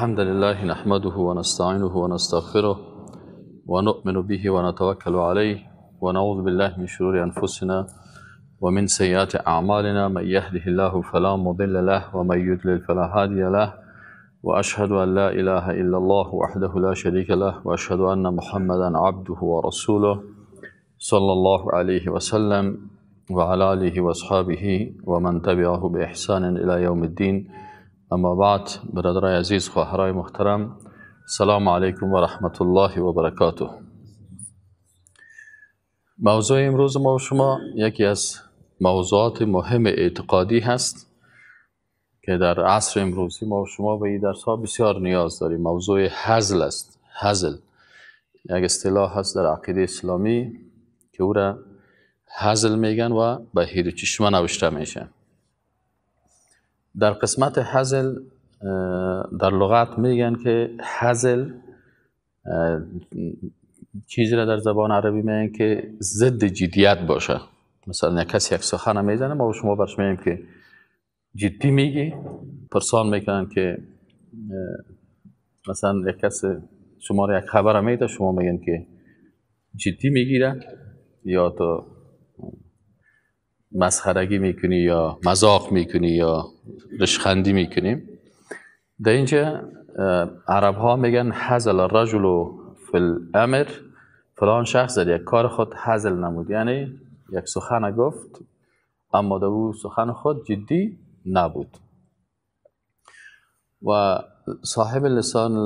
الحمد لله نحمده ونستعينه ونستغفره ونؤمن به ونتوكل عليه ونعوذ بالله من شرور أنفسنا ومن سيئات أعمالنا من يهده الله فلا مضل له ومن يضلل فلا هادي له وأشهد أن لا إله إلا الله وحده لا شريك له وأشهد أن محمدا عبده ورسوله صلى الله عليه وسلم وعلى آله وأصحابه ومن تبعه بإحسان إلى يوم الدين اما بعد برادرای عزیز خواهرای محترم سلام علیکم و رحمت الله و برکاته موضوع امروز ما و شما یکی از موضوعات مهم اعتقادی هست که در عصر امروزی ما و شما به این درس ها بسیار نیاز داریم موضوع حزل است هزل یک اصطلاح هست در عقیده اسلامی که او را حزل میگن و به هیرو چشمه نوشته میشن در قسمت حزل در لغت میگن که حزل چیزی را در زبان عربی میگن که ضد جدیت باشه مثلا یک کسی یک سخن میزنه ما شما برش میگیم که جدی میگی پرسان میکنن که مثلا یک کس شما را یک خبر میده شما میگن که جدی میگیره یا تو مسخرگی میکنی یا مذاق میکنی یا بشخندی میکنیم در اینجا عرب ها میگن حزل الرجل فی الامر فلان شخص در یک کار خود حزل نمود یعنی یک سخن گفت اما در او سخن خود جدی نبود و صاحب لسان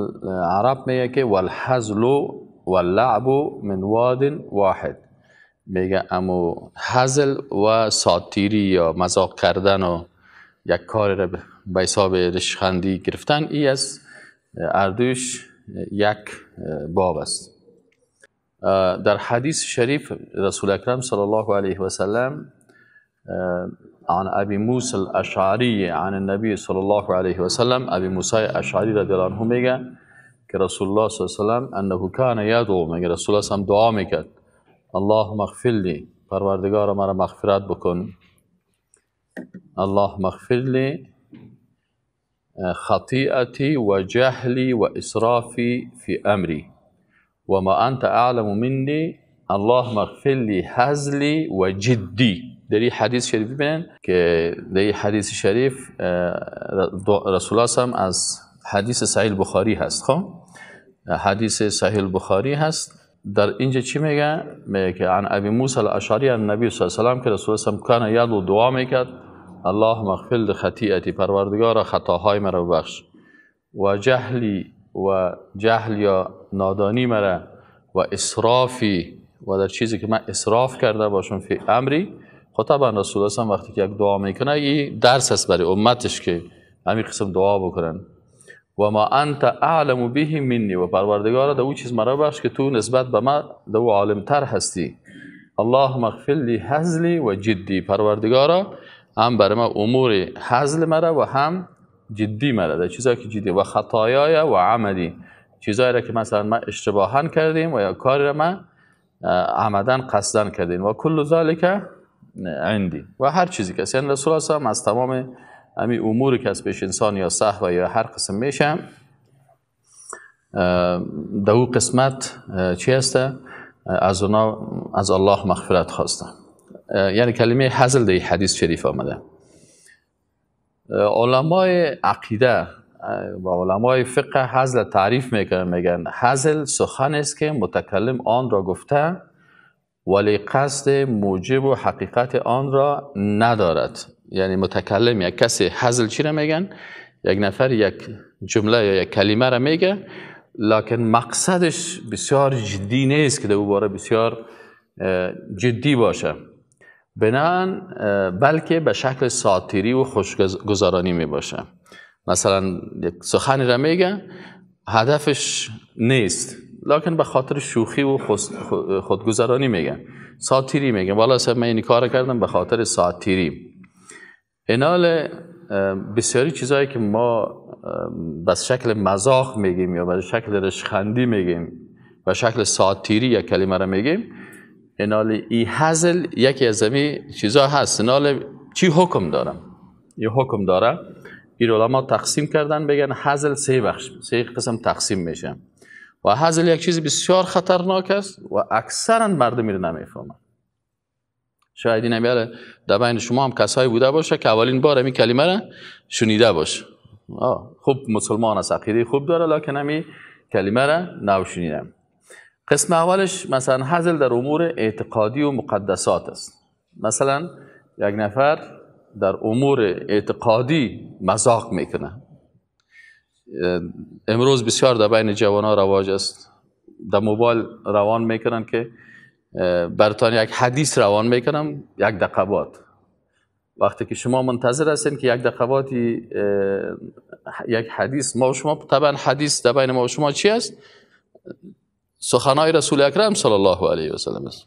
عرب میگه که والحزل واللعب من واد واحد میگه اما حزل و ساتیری یا مذاق کردن و یک کار را به حساب رشخندی گرفتن ای از اردوش یک باب است در حدیث شریف رسول اکرم صلی الله علیه و سلم عن ابی موسی الاشعری عن النبی صلی الله علیه و سلم ابی موسی اشعری را هم هم میگه که رسول الله صلی الله علیه و سلم انه کان یدعو میگه رسول الله هم دعا میکرد اللهم اغفر لی پروردگار مرا مغفرت بکن اللهم اغفر لي آه، خطيئتي وجهلي وإسرافي في أمري وما أنت أعلم مني اللهم اغفر لي هزلي وجدي دري حديث شريف بين که حديث شريف آه، رسول الله صلى الله عليه وسلم حدیث صحیح بخاری هست خب حدیث صحیح بخاری هست در اینجا چی میگه میگه که عن ابی موسی الاشعری النبی صلی الله علیه و سلم که رسول الله صلی الله علیه و سلم کان یاد و دعا میکرد الله لی خطیعتی پروردگار خطاهای مرا ببخش و جهلی و جهل یا نادانی مرا و اصرافی و در چیزی که من اصراف کرده باشم فی امری خطبا رسول الله وقتی که یک دعا میکنه این درس است برای امتش که همین قسم دعا بکنن و ما انت اعلم به منی و پروردگار در او چیز مرا ببخش که تو نسبت به من در عالم تر هستی اللهم اغفر لی هزلی و جدی پروردگارا هم برای ما امور حزل مرا و هم جدی مرا ده چیزایی که جدی و خطایای و عمدی چیزایی را که مثلا ما اشتباها کردیم و یا کار را ما عمدن قصدن کردیم و کل ذالک عندی و هر چیزی که یعنی رسول الله از تمام امی اموری که از پیش انسان یا صحوه یا هر قسم میشه در او قسمت چی هسته از اونا از الله مغفرت خواستم یعنی کلمه حزل در حدیث شریف آمده علمای عقیده و علمای فقه حزل تعریف میکنن میگن حزل سخن است که متکلم آن را گفته ولی قصد موجب و حقیقت آن را ندارد یعنی متکلم یک کسی حزل چی را میگن یک نفر یک جمله یا یک کلمه را میگه لکن مقصدش بسیار جدی نیست که در باره بسیار جدی باشه بنان بلکه به شکل ساتیری و خوشگذرانی می باشه مثلا یک سخنی را میگه هدفش نیست لکن به خاطر شوخی و خودگذرانی میگه ساتیری میگه والا صاحب من این کار کردم به خاطر ساتیری اینال بسیاری چیزهایی که ما به شکل مزاخ میگیم یا به شکل رشخندی میگیم و شکل ساتیری یک کلمه را میگیم انال ای هزل یکی از زمین چیزا هست انال چی حکم دارم یه حکم داره این علما تقسیم کردن بگن هزل سه بخش سه قسم تقسیم میشه و هزل یک چیز بسیار خطرناک است و اکثرا مردم رو نمیفهمن شاید این بیاره در بین شما هم کسایی بوده باشه که اولین بار این کلمه را شنیده باشه خوب مسلمان است عقیده خوب داره لکن همی کلمه را نوشنیدم قسم اولش مثلا حزل در امور اعتقادی و مقدسات است مثلا یک نفر در امور اعتقادی مذاق میکنه امروز بسیار در بین ها رواج است در موبایل روان میکنن که برتان یک حدیث روان میکنم یک دقبات وقتی که شما منتظر هستین که یک دقباتی یک حدیث ما شما طبعا حدیث در بین ما شما چی است سخنای رسول اکرم صلی الله علیه و سلم است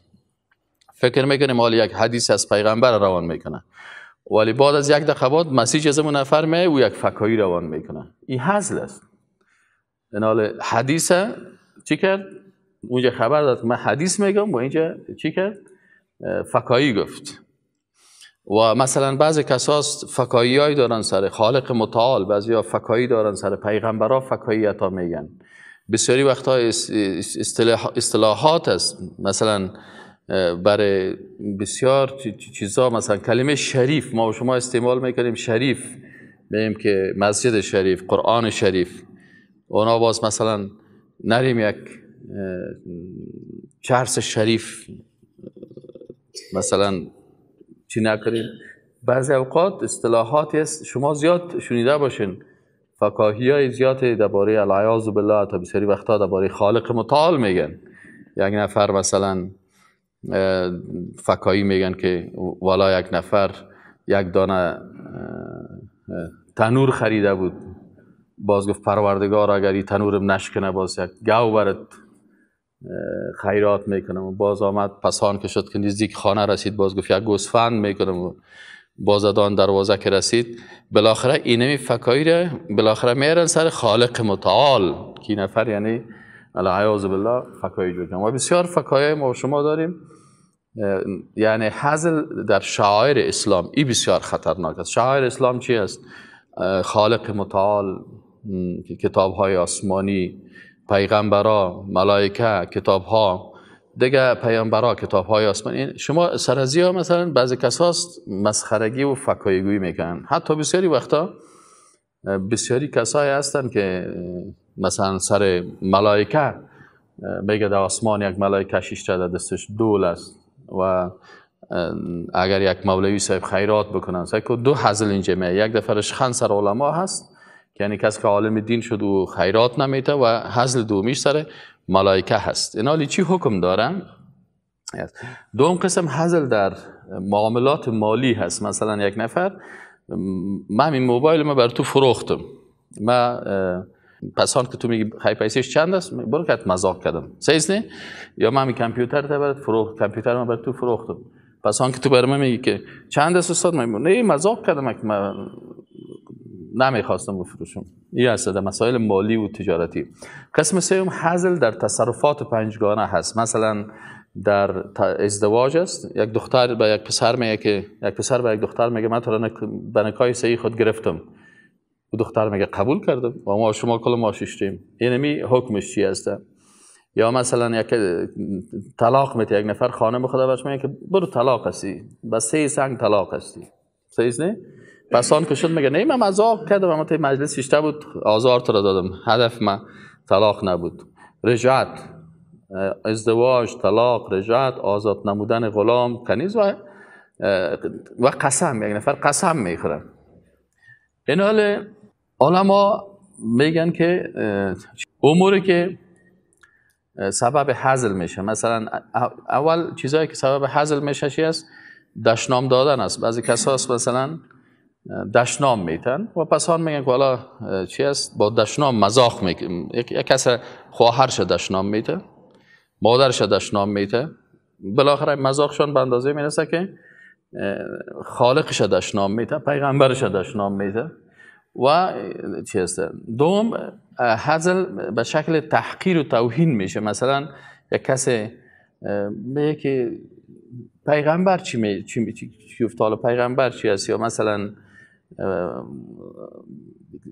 فکر میکنیم حالی یک حدیث از پیغمبر روان میکنه ولی بعد از یک دقیقه بعد مسیج از اون نفر او یک فکایی روان میکنه این حزل است حال حدیث چی کرد اونجا خبر داد من حدیث میگم و اینجا چی کرد فکایی گفت و مثلا بعضی کساست فکایی های دارن سر خالق متعال بعضی ها فکایی دارن سر پیغمبر ها فکایی عطا میگن بسیاری وقتها اصطلاحات است مثلا برای بسیار چیزها مثلا کلمه شریف ما و شما استعمال میکنیم شریف میگیم که مسجد شریف قرآن شریف اونا باز مثلا نریم یک چرس شریف مثلا چی نکنیم بعضی اوقات اصطلاحاتی است شما زیاد شنیده باشین فکاهی های زیاده درباره و بالله تا بسیاری وقتا درباره خالق متعال میگن یک نفر مثلا فکاهی میگن که والا یک نفر یک دانه تنور خریده بود باز گفت پروردگار اگر این تنورم نشکنه باز یک گو برد خیرات میکنم و باز آمد پسان که شد که نزدیک خانه رسید باز گفت یک گوسفند میکنم بازدان دروازه که رسید بالاخره اینمی را بالاخره میرن سر خالق متعال کی نفر یعنی العیاز بالله فکایی جوجن و بسیار فکایی ما شما داریم یعنی حضل در شعائر اسلام ای بسیار خطرناک است شعائر اسلام چی است خالق متعال کتاب های آسمانی پیغمبرا ملائکه کتاب ها دیگه پیامبرا کتاب های آسمان شما سرازی ها مثلا بعضی کساست مسخرگی و فکایگویی میکنن حتی بسیاری وقتا بسیاری کسایی هستن که مثلا سر ملائکه میگه در آسمان یک ملائکه شیش در دستش دول است و اگر یک مولوی صاحب خیرات بکنن سکو دو حزل اینجا یک دفعه خان سر علما هست یعنی کس که عالم دین شد و خیرات نمیته و حضل دومیش سر ملائکه هست حالی چی حکم دارن؟ دوم قسم حضل در معاملات مالی هست مثلا یک نفر من این موبایل ما بر تو فروختم ما پسان که تو میگی خیلی پیسیش چند است برو که مذاق کردم سیز نه یا من کامپیوتر تا برات فروخت کامپیوتر ما بر تو فروختم پسان که تو بر میگی که چند است استاد من نه مذاق کردم من نمیخواستم بفروشم این هست مسائل مالی و تجارتی قسم سوم حزل در تصرفات پنجگانه هست مثلا در ازدواج است یک دختر به یک پسر میگه که یک پسر به یک دختر میگه من تو نکای سعی خود گرفتم و دختر میگه قبول کردم و ما شما کل ما ششتیم اینمی یعنی حکمش چی هست؟ یا مثلا یک طلاق میتی یک نفر خانه بخدا برش میگه که برو طلاق هستی با سه سنگ طلاق هستی سه نه بسان کشد میگه نه من کرده کردم اما تا مجلس شیشته بود آزار تو را دادم هدف من طلاق نبود رجعت ازدواج طلاق رجعت آزاد نمودن غلام کنیز و و قسم یک نفر قسم میخورن این حال علما میگن که اموری که سبب حزل میشه مثلا اول چیزایی که سبب حزل میشه چی است دشنام دادن است بعضی کسا مثلا دشنام میتن و پس آن میگن که حالا چی است با دشنام مزاق میکن یک کس خواهرش دشنام میته مادرش دشنام میته بالاخره مزاقشان به اندازه میرسه که خالقش دشنام میته پیغمبرش دشنام میته و چی است دوم هزل به شکل تحقیر و توهین میشه مثلا یک کس میگه که پیغمبر چی می چی, چی... پیغمبر چی هست یا مثلا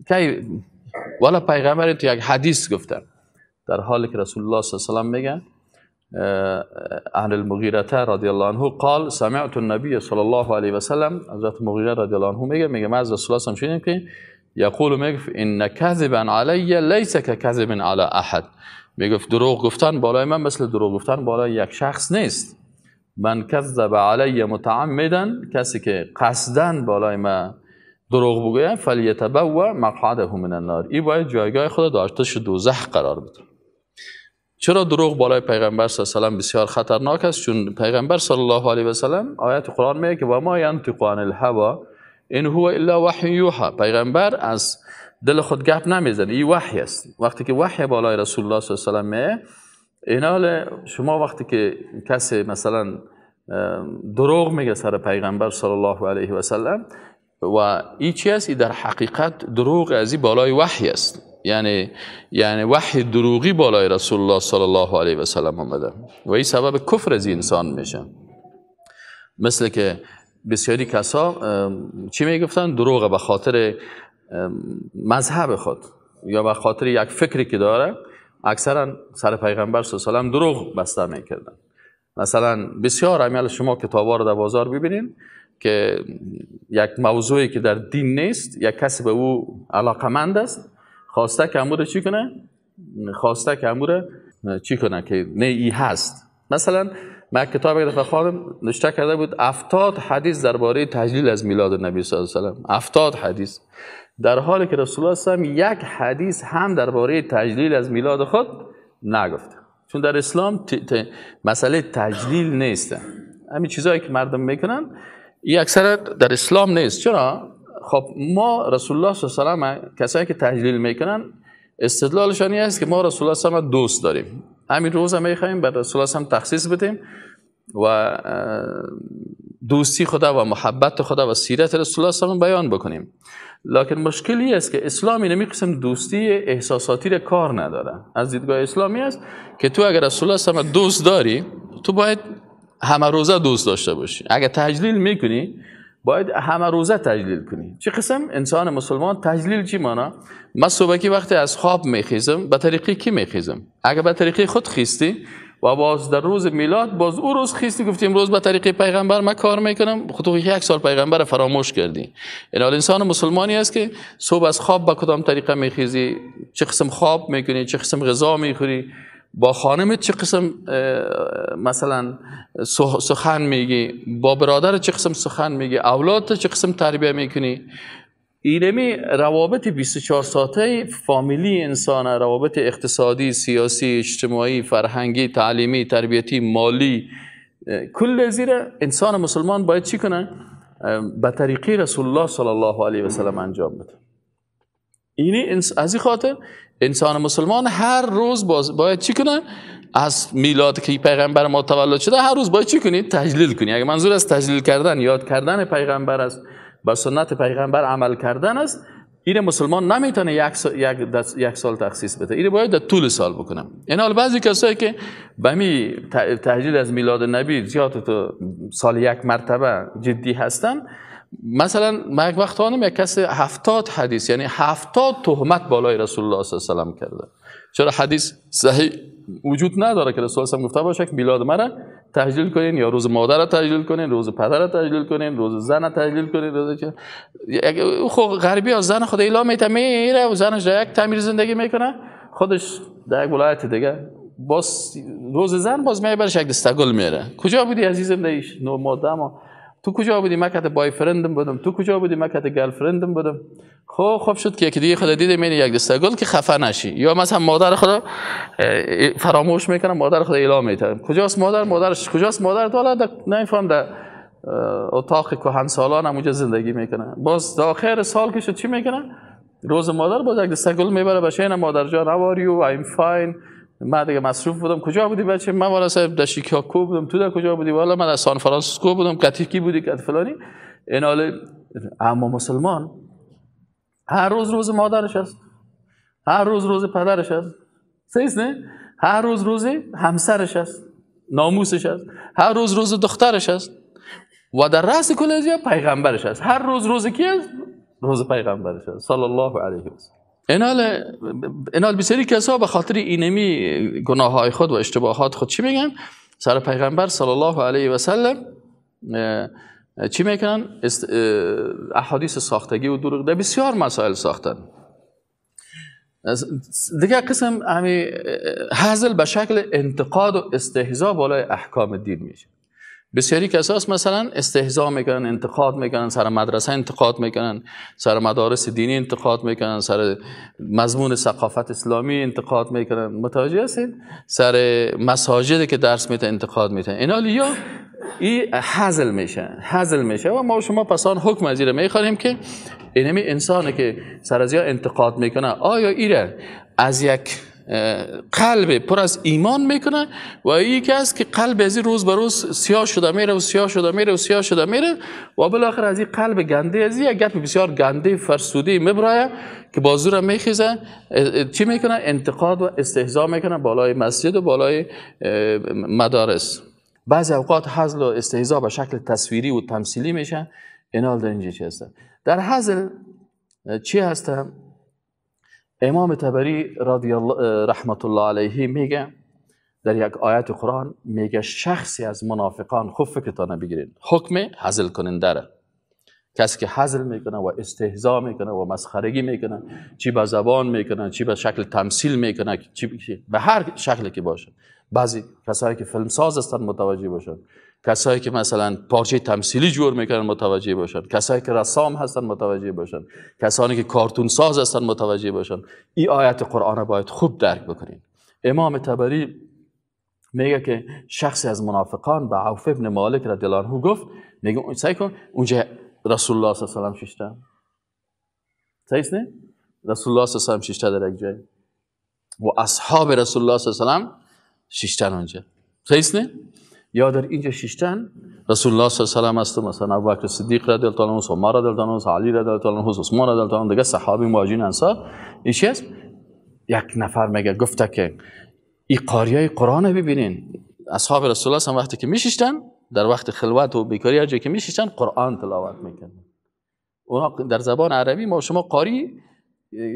کی والا پیغمبر تو یک حدیث گفتن در حالی که رسول الله صلی الله علیه و میگن اهل المغیره رضی الله عنه قال سمعت النبی صلی الله علیه و سلم حضرت مغیره رضی الله عنه میگه میگه من از رسول الله صلی الله که یقول میگه ان کذبا علی لیس ککذب علی احد میگفت دروغ گفتن بالای من مثل دروغ گفتن بالای یک شخص نیست من کذب علی متعمدا کسی که قصدن بالای من دروغ بگویم و مقعده من النار ای باید جایگاه خود داشتش دوزخ قرار بده چرا دروغ بالای پیغمبر صلی الله علیه و بسیار خطرناک است چون پیغمبر صلی الله علیه و سلم آیت قرآن میگه که و ما ینطق عن الهوا این هو الا وحی یوحا پیغمبر از دل خود گپ نمیزنه این وحی است وقتی که وحی بالای رسول الله صلی الله علیه و سلم اینال شما وقتی که کسی مثلا دروغ میگه سر پیغمبر صلی الله علیه و سلم و این ای در حقیقت دروغ از این بالای وحی است یعنی یعنی وحی دروغی بالای رسول الله صلی الله علیه و سلم آمده و این سبب کفر از انسان میشه مثل که بسیاری کسا چی میگفتن دروغ به خاطر مذهب خود یا به خاطر یک فکری که داره اکثرا سر پیغمبر صلی الله علیه و دروغ بسته میکردن مثلا بسیار امیال شما کتابا رو در بازار ببینین که یک موضوعی که در دین نیست یک کسی به او علاقمند است خواسته که امور چی کنه خواسته که امور چی کنه که نه ای هست مثلا من کتاب اگر خواهم نشته کرده بود افتاد حدیث درباره تجلیل از میلاد نبی صلی الله علیه و افتاد حدیث در حالی که رسول الله صلی یک حدیث هم درباره تجلیل از میلاد خود نگفت چون در اسلام مسئله تجلیل نیست همین چیزهایی که مردم میکنن این اکثر در اسلام نیست چرا خب ما رسول الله صلی الله علیه و کسایی که تحلیل میکنن استدلالشان این است که ما رسول الله صلی الله علیه و دوست داریم همین روز هم میخوایم بر رسول الله هم تخصیص بدیم و دوستی خدا و محبت خدا و سیرت رسول الله صلی بیان بکنیم لکن مشکلی است که اسلام این قسم دوستی احساساتی کار نداره از دیدگاه اسلامی است که تو اگر رسول الله صلی دوست داری تو باید همه روزه دوست داشته باشی اگر تجلیل میکنی باید همه روزه تجلیل کنی چه قسم انسان مسلمان تجلیل چی مانا من صبحی وقتی از خواب میخیزم به طریقی کی میخیزم اگر به طریقی خود خیستی و باز در روز میلاد باز او روز خیستی گفتیم روز به طریق پیغمبر من کار میکنم خود یک سال پیغمبر فراموش کردی این انسان مسلمانی است که صبح از خواب به کدام طریقه میخیزی چه قسم خواب میکنی چه قسم غذا میخوری با خانم چه قسم مثلا سخن میگی با برادر چه قسم سخن میگی اولاد چه قسم تربیه میکنی اینمی روابط 24 ساعته فامیلی انسان روابط اقتصادی، سیاسی، اجتماعی، فرهنگی، تعلیمی، تربیتی، مالی کل زیر انسان مسلمان باید چی کنه؟ به طریقی رسول الله صلی الله علیه و سلم انجام بده اینی از این خاطر انسان مسلمان هر روز باید چی کنه از میلاد که پیغمبر ما تولد شده هر روز باید چی کنی؟ تجلیل کنی. اگه منظور از تجلیل کردن یاد کردن پیغمبر است به سنت پیغمبر عمل کردن است این مسلمان نمیتونه یک سال, یک, سال تخصیص بده این باید در طول سال بکنم این حال بعضی کسایی که به می تجلیل از میلاد نبی زیاد تو سال یک مرتبه جدی هستن مثلا ما یک وقت آنم یک کس هفتاد حدیث یعنی هفتاد تهمت بالای رسول الله صلی الله علیه و کرده چرا حدیث صحیح وجود نداره که رسول الله گفته باشه که میلاد مرا تحلیل کنین یا روز مادر را تحلیل کنین روز پدر را تحلیل کنین روز زن را تحلیل کنین روز چه خب غربی از زن خود اعلام میته میره و زنش یک تعمیر زندگی میکنه خودش در یک ولایت دیگه باز روز زن باز میبره یک استقل میره کجا بودی عزیزم دیش نو ماده ما تو کجا بودی من کت بای فرندم بودم تو کجا بودی من کت گل فرندم بودم خب خوب شد که یکی دیگه خدا دیده من یک دسته گل که خفه نشی یا مثلا مادر خدا فراموش میکنم مادر خدا اعلام میتنم کجاست مادر مادرش کجاست مادر الان نمیفهم در اتاق که سالان هم اونجا زندگی میکنه باز تا آخر سال که شد چی میکنه روز مادر باز یک دسته گل میبره بشه مادر جان هاو ایم فاین من دیگه مصروف بودم کجا بودی بچه من والا صاحب در شیکاگو بودم تو در کجا بودی والا من از سان بودم قطیف کی بودی کت فلانی اینال اما مسلمان هر روز روز مادرش هست هر روز روز پدرش هست سیس نه هر روز روز همسرش هست ناموسش هست هر روز روز دخترش هست و در رأس کل پیغمبرش هست هر روز روز کی است روز پیغمبرش است صلی الله علیه و اینال, بسیاری کسا به خاطر اینمی گناه های خود و اشتباهات خود چی میگن؟ سر پیغمبر صلی الله علیه و سلم چی میکنن؟ احادیث ساختگی و دروغ در بسیار مسائل ساختن دیگه قسم همی هزل به شکل انتقاد و استهزا بالای احکام دین میشه بسیاری کساس مثلا استهزا میکنن انتقاد میکنن سر مدرسه انتقاد میکنن سر مدارس دینی انتقاد میکنن سر مضمون ثقافت اسلامی انتقاد میکنن متوجه هستید سر مساجد که درس میده انتقاد میکنن. اینا یا ای حزل میشه حزل میشه و ما شما پسان حکم ازیره میخوریم که اینمی انسانه که سر از انتقاد میکنه آیا ایره از یک قلب پر از ایمان میکنه و یکی است که قلب از روز به روز سیاه شده میره و سیاه شده میره و سیاه شده میره و بالاخره از این قلب گنده از این گپ بسیار گنده فرسوده میبره که بازو زور میخیزه چی میکنه انتقاد و استهزا میکنه بالای مسجد و بالای مدارس بعضی اوقات حزل و استهزا به شکل تصویری و تمثیلی میشن اینال در اینجا چی هستن در حزل چی هستن امام تبری رضی الله رحمت الله علیه میگه در یک آیت قرآن میگه شخصی از منافقان خوب فکرتانه بگیرین حکم حضل کنین داره کسی که حزل میکنه و استهزا میکنه و مسخرگی میکنه چی به زبان میکنه چی به شکل تمثیل میکنه چی به هر شکلی که باشه بعضی کسایی که فیلم ساز هستن متوجه باشن کسایی که مثلا پارچه تمثیلی جور میکنن متوجه باشن کسایی که رسام هستن متوجه باشن کسانی که کارتون ساز هستن متوجه باشن این آیت قرآن باید خوب درک بکنین امام تبری میگه که شخصی از منافقان به عوف ابن مالک رضی الله عنه گفت میگه سعی کن اونجا رسول الله صلی الله علیه و آله ششتا سعیس نه رسول الله صلی الله علیه و آله ششتا در یک جای و اصحاب رسول الله صلی الله علیه و آله اونجا نه یا در اینجا ششتن رسول الله صلی الله علیه و است مثلا ابوبکر صدیق رضی الله عنه عمر رضی الله عنه علی رضی الله عنه عثمان رضی الله عنه دیگه صحابه مواجین انصار یک نفر مگه گفته که این قاریای رو ببینین اصحاب رسول الله هم وقتی که میشیشتن در وقت خلوت و بیکاری هر جایی که میشیشتن قرآن تلاوت میکردن اونا در زبان عربی ما شما قاری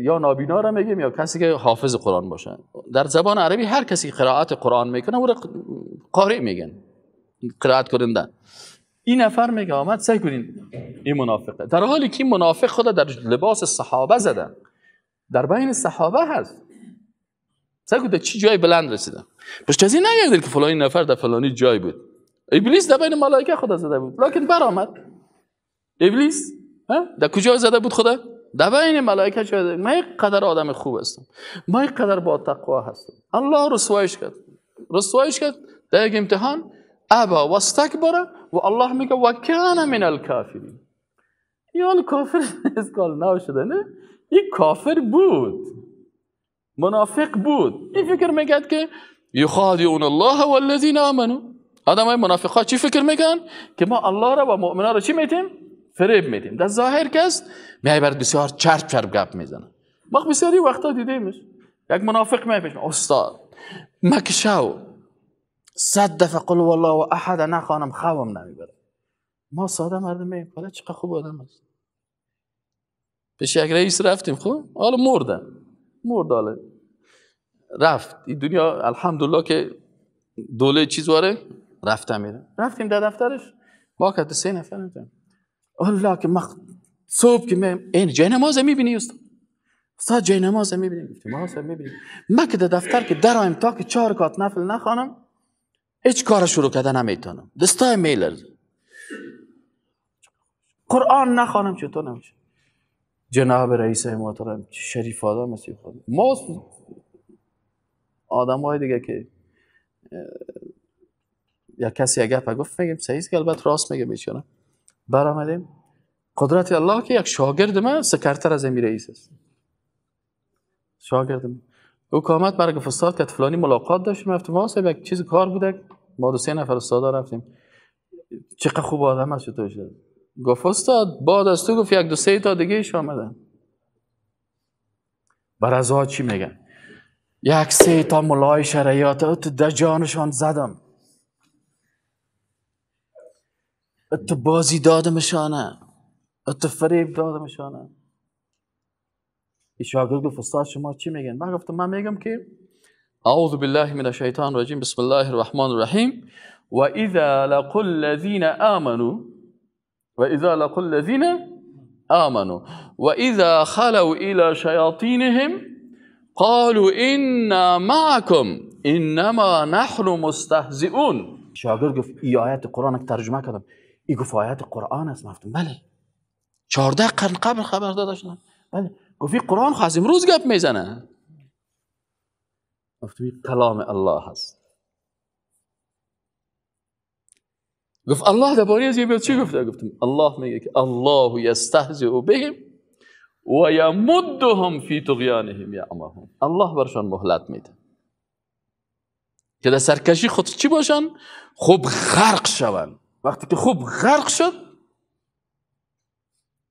یا نابینا را میگیم یا کسی که حافظ قرآن باشه در زبان عربی هر کسی قرائت قرآن میکنه او را قاری میگن قرائت کننده این نفر میگه آمد سعی کنین این منافقه در حالی که این منافق خود در لباس صحابه زده در بین صحابه هست سعی کنید چی جای بلند رسیدم. پس چیزی نگردید که فلانی نفر در فلانی جای بود ابلیس در بین ملائکه خدا زده بود لکن آمد ابلیس در کجا زده بود خدا در بین ملائکه من یک قدر آدم خوب هستم یک قدر با تقوا هستم الله رسوایش کرد رسوایش کرد در امتحان ابا و استکبر و الله میگه و کان من الکافرین این کافر اسکال شده نه این کافر بود منافق بود این فکر میگد که یخادعون الله والذین آمنوا آدم های منافق ها چی فکر میکنن که ما الله را و مؤمنان را چی میتیم فریب میدیم در ظاهر کس میای بر بسیار چرب چرب گپ میزنه ما بسیاری وقتا دیدیمش یک منافق میپیش استاد مکشاو صد دفعه قل والله و احد نخوانم خوابم نمیبره ما ساده مردم میگیم حالا چقدر خوب آدم است به یک رئیس رفتیم خب حالا مرده مرد حالا رفت این دنیا الحمدلله که دوله چیز واره رفتم میره رفتیم در دفترش ما که سه نفر میتونیم الله که مخ... صبح که میم این جای نماز میبینی استاد استاد جای نماز میبینی گفتیم ما میبینیم من که در دفتر که در تا که چهار کات نفل نخوانم هیچ کار شروع کرده نمیتونم دستای میلر قرآن نخوانم چطور نمیشه جناب رئیس محترم شریف آدم مسیح خود ما آدم های دیگه که یا کسی اگر گفت میگیم صحیح که البته راست میگه میشونم برامدیم قدرت الله که یک شاگرد من سکرتر از امی رئیس است شاگرد من او که آمد برای فساد کرد فلانی ملاقات داشتیم رفتیم صاحب یک چیز کار بوده ما دو سه نفر استاد رفتیم چقدر خوب آدم است شده شد گفت استاد بعد از تو گفت یک دو سه تا دیگه ایش آمدن بر از چی میگن یک سه تا ملای شریعت تو در جانشان زدم تو بازی دادمشانه تو فریب دادمشانه Ich war wirklich verstanden, mal چی میگن من گفتم من میگم که أعوذ بالله من الشيطان الرجيم بسم الله الرحمن الرحيم وإذا لقوا الذين آمنوا وإذا لقوا الذين آمنوا وإذا خلوا إلى شياطينهم قالوا إنا معكم إنما نحن مستهزئون شاگرد گفت ای آیت قرآن ترجمه کردم ای گفت آیت قرآن است من گفتم بله 14 قرن قبل خبر داده داداشتن نعم. بله گفتی قرآن خواست امروز گپ میزنه گفتی کلام الله هست گفت الله درباره از چی گفته گفتم الله میگه که الله بهم و یمدهم فی طغیانهم یعمهم الله برشان مهلت میده که در سرکشی خود چی باشن خوب غرق شون وقتی که خوب غرق شد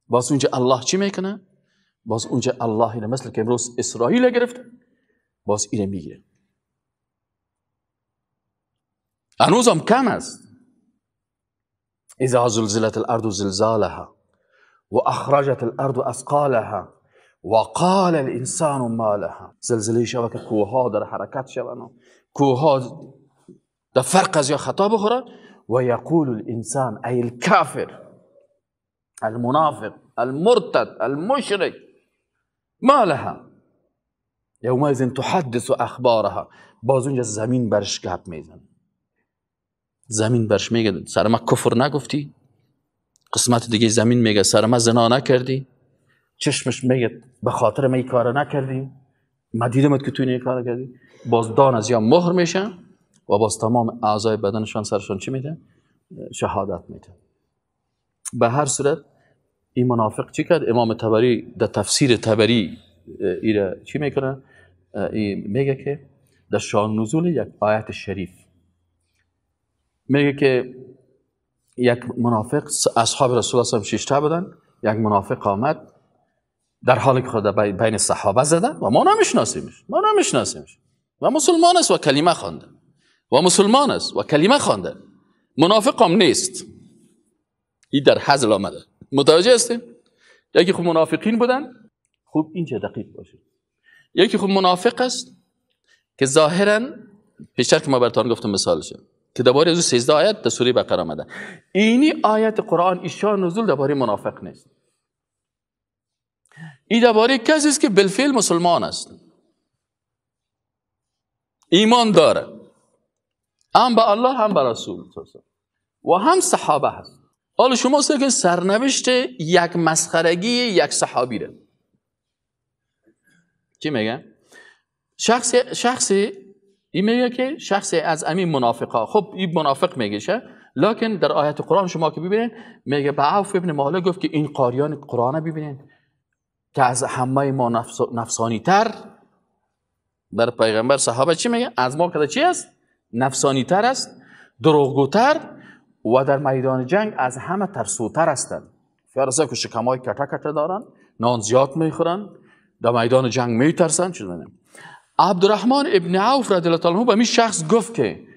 باز اونجا الله چی میکنه باز اونجا الله اینه مثل که امروز اسرائیل گرفت باز اینه میگه هنوز هم کم است اذا زلزلت الارض زلزالها واخرجت الارض اثقالها وقال الانسان مالها لها زلزله شوه که کوها در حرکت شوه کوها در فرق از یا خطا بخورن و یقول الانسان ای الكافر المنافق المرتد المشرك ما لها این تحدث و اخبارها باز اونجا زمین برش گپ میزن زمین برش میگه سر ما کفر نگفتی قسمت دیگه زمین میگه سر ما زنا نکردی چشمش میگه به خاطر ما این کار نکردی ما دیدمت که تو این کار کردی باز دان از یا مهر میشن و باز تمام اعضای بدنشان سرشان چی میده شهادت میده به هر صورت این منافق چی کرد امام تبری در تفسیر تبری ایره چی میکنه ای میگه که در شان نزول یک آیت شریف میگه که یک منافق اصحاب رسول الله شیشته بودن یک منافق آمد در حالی که خود بین صحابه زدن و ما نمیشناسیمش ما نمیشناسیمش و مسلمان است و کلمه خوانده و مسلمان است و کلمه خوانده منافق هم نیست این در حزل آمده متوجه هستیم یکی خب منافقین بودن خوب چه دقیق باشه یکی خب منافق است که ظاهرا پیشتر که ما برتون گفتم مثالشه که دوباره از 13 آیت در سوره بقره آمده اینی آیت قرآن ایشا نزول دوباره منافق نیست این درباره کسی است که بالفعل مسلمان است ایمان داره هم به الله هم به رسول و هم صحابه هست حالا شما که سرنوشت یک مسخرگی یک صحابی چی میگم؟ شخص شخصی این میگه که شخصی از امین منافقا خب این منافق میگه لکن در آیت قرآن شما که ببینید میگه به عوف ابن ماله گفت که این قاریان قرآن ببینید که از همه ما نفس نفسانی تر در پیغمبر صحابه چی میگه از ما کده چی است نفسانی تر است دروغگوتر و در میدان جنگ از همه ترسوتر هستند فرسه که شکمای کتا کتا دارن نان زیاد میخورن در میدان جنگ میترسن چیز عبدالرحمن ابن عوف رضی الله عنه به این شخص گفت که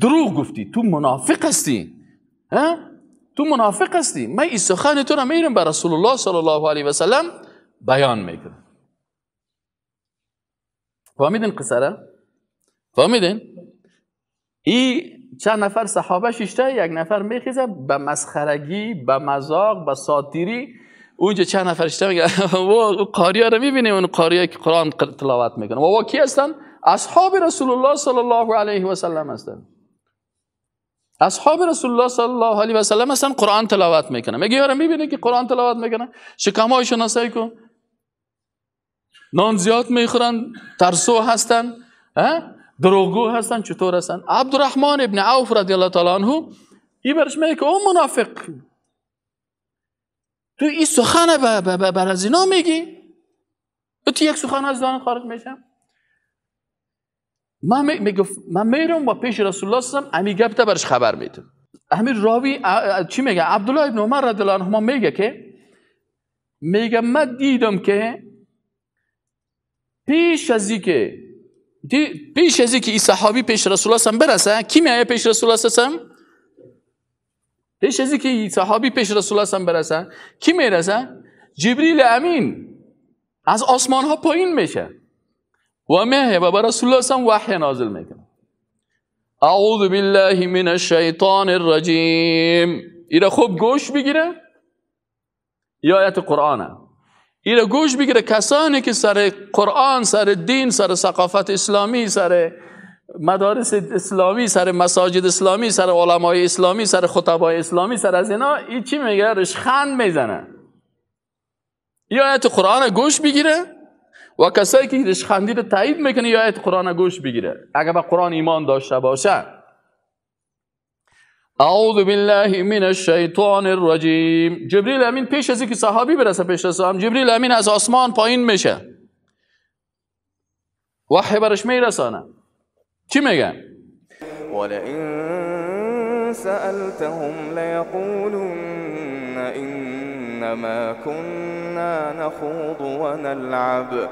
دروغ گفتی تو منافق هستی تو منافق هستی من این سخن تو را میرم بر رسول الله صلی الله علیه و سلم بیان میکنم فهمیدین قصره؟ فهمیدین این چند نفر صحابه ششته یک نفر میخیزه به مسخرگی به مذاق به ساتیری اونجا چند نفر ششته میگه و قاریا رو میبینه اون قاریا که قرآن تلاوت میکنه و کی هستن اصحاب رسول الله صلی الله علیه و سلم هستن اصحاب رسول الله صلی الله علیه و سلم هستن قرآن تلاوت میکنه میگه یارو میبینه که قرآن تلاوت میکنه شکمایشو نسای کن نان زیاد میخورن ترسو هستن ها دروغگو هستن چطور هستن عبدالرحمن ابن عوف رضی الله تعالی عنه ای برش میگه که اون منافق تو این سخن بر از اینا میگی تو یک سخن از دان خارج میشم من میگفت من میرم با پیش رسول الله صلی الله علیه و برش خبر میدم همین راوی چی میگه عبدالله ابن عمر رضی الله عنه میگه که میگه من دیدم که پیش از اینکه پیش از که این صحابی پیش رسول الله برسه کی میایه پیش رسول الله پیش از اینکه این صحابی پیش رسول الله برسه کی میرسه جبریل امین از آسمان ها پایین میشه و مه و بر رسول الله وحی نازل میکنه اعوذ بالله من الشیطان الرجیم ایره خوب گوش بگیره یا آیت قرآنه این گوش بگیره کسانی که سر قرآن سر دین سر ثقافت اسلامی سر مدارس اسلامی سر مساجد اسلامی سر علمای اسلامی سر خطبای اسلامی سر از اینا چی میگه رشخند میزنه یا آیت قرآن گوش بگیره و کسایی که رشخندی رو تایید میکنه یا آیت قرآن گوش بگیره اگر به قرآن ایمان داشته باشه اعوذ بالله من الشيطان الرجيم جبريل امين پیش از اینکه صحابی برسه پیش از هم جبریل امین از آسمان پایین میشه وحی برش میرسانه چی میگن ولئن سألتهم ليقولن انما كنا نخوض ونلعب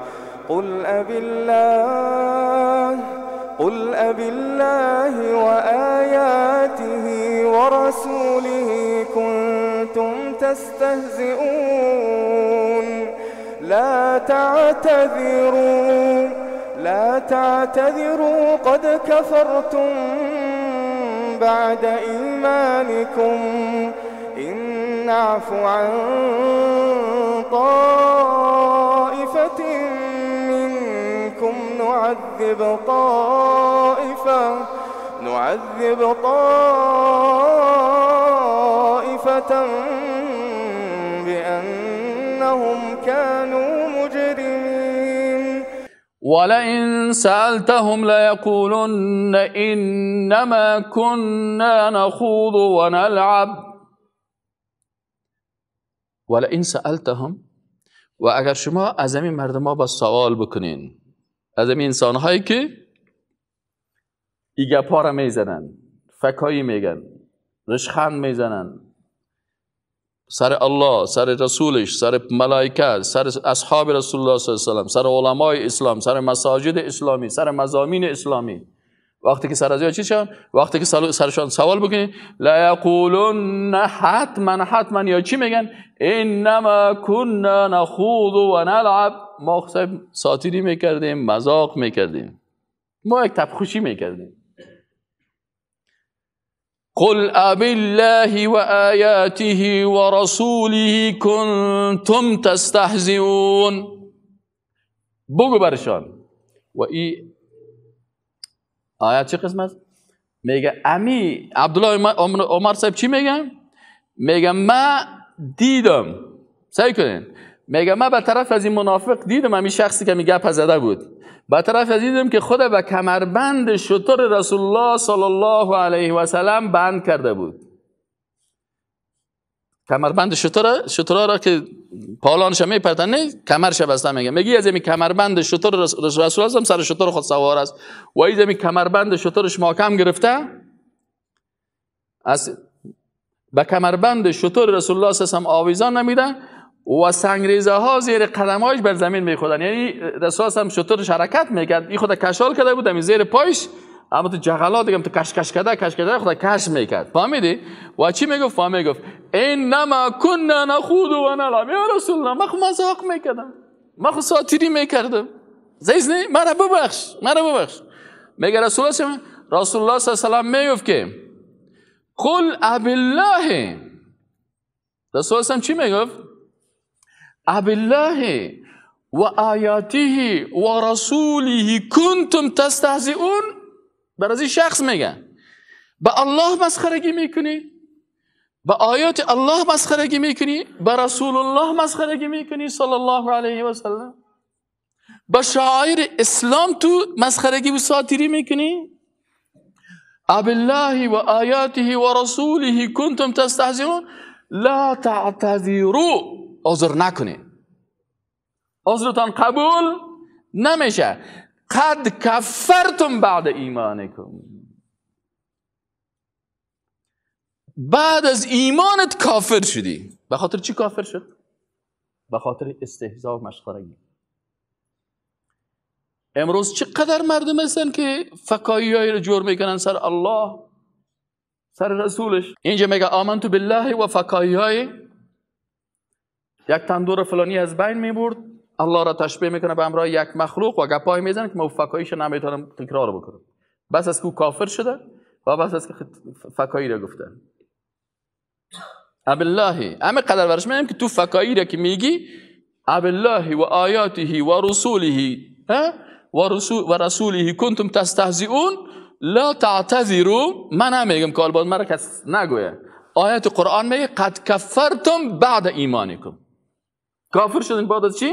قل اب الله قل أب الله وآياته ورسوله كنتم تستهزئون لا تعتذروا لا تعتذروا قد كفرتم بعد إيمانكم إن نعفو عن طائر نعذب طائفة نعذب طائفة بأنهم كانوا مجرمين ولئن سألتهم ليقولن إنما كنا نخوض ونلعب ولئن سألتهم و اگر شما از این مردم ها با سوال بکنین از این انسان هایی که ایگپا را میزنن فکایی میگن رشخند میزنن سر الله سر رسولش سر ملائکه سر اصحاب رسول الله صلی الله علیه و سر علمای اسلام سر مساجد اسلامی سر مزامین اسلامی وقتی که سر از چی شد، وقتی که سرشان سوال بکنید، لا یقولن حتما حتما یا چی میگن انما كنا نخوض و نلعب ما خب ساتیری میکردیم مذاق میکردیم ما یک تبخوشی میکردیم قل اب الله و آیاته و رسوله کنتم تستهزئون بگو برشان و ای آیا چه قسم میگه امی عبدالله عمر صاحب چی میگم میگه ما دیدم سعی کنین میگه ما به طرف از این منافق دیدم امی شخصی که میگه پزده بود به طرف از دیدم که خود به کمربند شطر رسول الله صلی الله علیه و سلم بند کرده بود کمربند شطر شطورا را که پالانش می پرتنه کمرش بسته میگه میگی از این کمربند شطور رسول اعظم سر شطور خود سوار است و از این کمربند شطورش ماکم گرفته از به کمربند شطور رسول الله صلی آویزان نمیده و سنگریزه ها زیر قدمایش بر زمین میخودن یعنی رسول هم شطر حرکت میکرد این خود کشال کرده بود زیر پایش اما تو جغلات دیگه تو کش کش کده کش کده خدا کش میکرد فهمیدی و چی میگفت فهمید گفت این نما کن نخود و نلعب یا رسول الله من خود خب مزاق میکردم من خود خب ساتیری میکردم زیز نی؟ مرا ببخش مرا ببخش میگه رسول الله رسول الله صلی الله علیه وسلم میگفت که قل اب الله رسول الله چی میگفت اب الله و آیاته و رسوله کنتم تستهزئون بر از شخص میگن به الله مسخرگی میکنی به آیات الله مسخرگی میکنی به رسول الله مسخرگی میکنی صلی الله علیه و سلم به شاعر اسلام تو مسخرگی و ساتری میکنی اب الله و آیاته و رسوله کنتم تستهزئون لا تعتذروا عذر نکنید عذرتان قبول نمیشه قد کفرتم بعد ایمانکم بعد از ایمانت کافر شدی به خاطر چی کافر شد؟ به خاطر استهزا و مشخرگی امروز چقدر مردم هستن که فکایی های رو جور میکنن سر الله سر رسولش اینجا میگه تو بالله و فکایی یک تندور فلانی از بین میبرد الله را تشبیه میکنه به امرای یک مخلوق و گپای میزنه که را نمیتونم تکرار بکنم بس از کو کافر شده و بس از که فکایی را گفته ابالله قدر برش میدیم که تو فکایی را که میگی ابالله و آیاته و رسوله و, رسول و رسوله کنتم تستهزئون لا تعتذروا من هم میگم که البته مرا کس نگویه آیت قرآن میگه قد کفرتم بعد ایمانکم کافر شدن بعد از چی؟